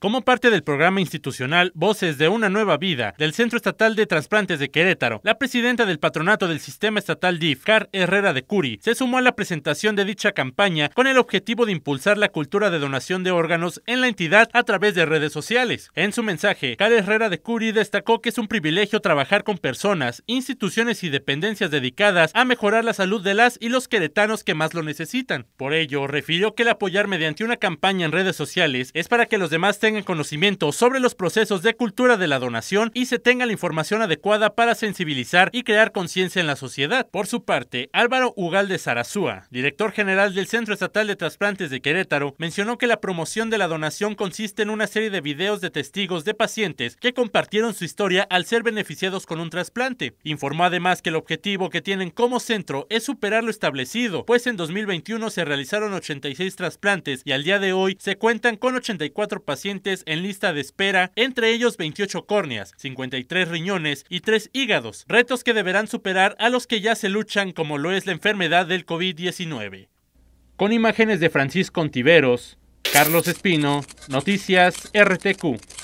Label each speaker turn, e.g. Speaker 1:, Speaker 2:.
Speaker 1: Como parte del programa institucional Voces de una Nueva Vida del Centro Estatal de Transplantes de Querétaro, la presidenta del patronato del sistema estatal DIF, Car Herrera de Curi, se sumó a la presentación de dicha campaña con el objetivo de impulsar la cultura de donación de órganos en la entidad a través de redes sociales. En su mensaje, Car Herrera de Curi destacó que es un privilegio trabajar con personas, instituciones y dependencias dedicadas a mejorar la salud de las y los queretanos que más lo necesitan. Por ello, refirió que el apoyar mediante una campaña en redes sociales es para que los demás tengan tengan conocimiento sobre los procesos de cultura de la donación y se tenga la información adecuada para sensibilizar y crear conciencia en la sociedad. Por su parte, Álvaro Ugal de Sarazúa, director general del Centro Estatal de Trasplantes de Querétaro, mencionó que la promoción de la donación consiste en una serie de videos de testigos de pacientes que compartieron su historia al ser beneficiados con un trasplante. Informó además que el objetivo que tienen como centro es superar lo establecido, pues en 2021 se realizaron 86 trasplantes y al día de hoy se cuentan con 84 pacientes en lista de espera, entre ellos 28 córneas, 53 riñones y 3 hígados, retos que deberán superar a los que ya se luchan como lo es la enfermedad del COVID-19. Con imágenes de Francisco Ontiveros, Carlos Espino, Noticias RTQ.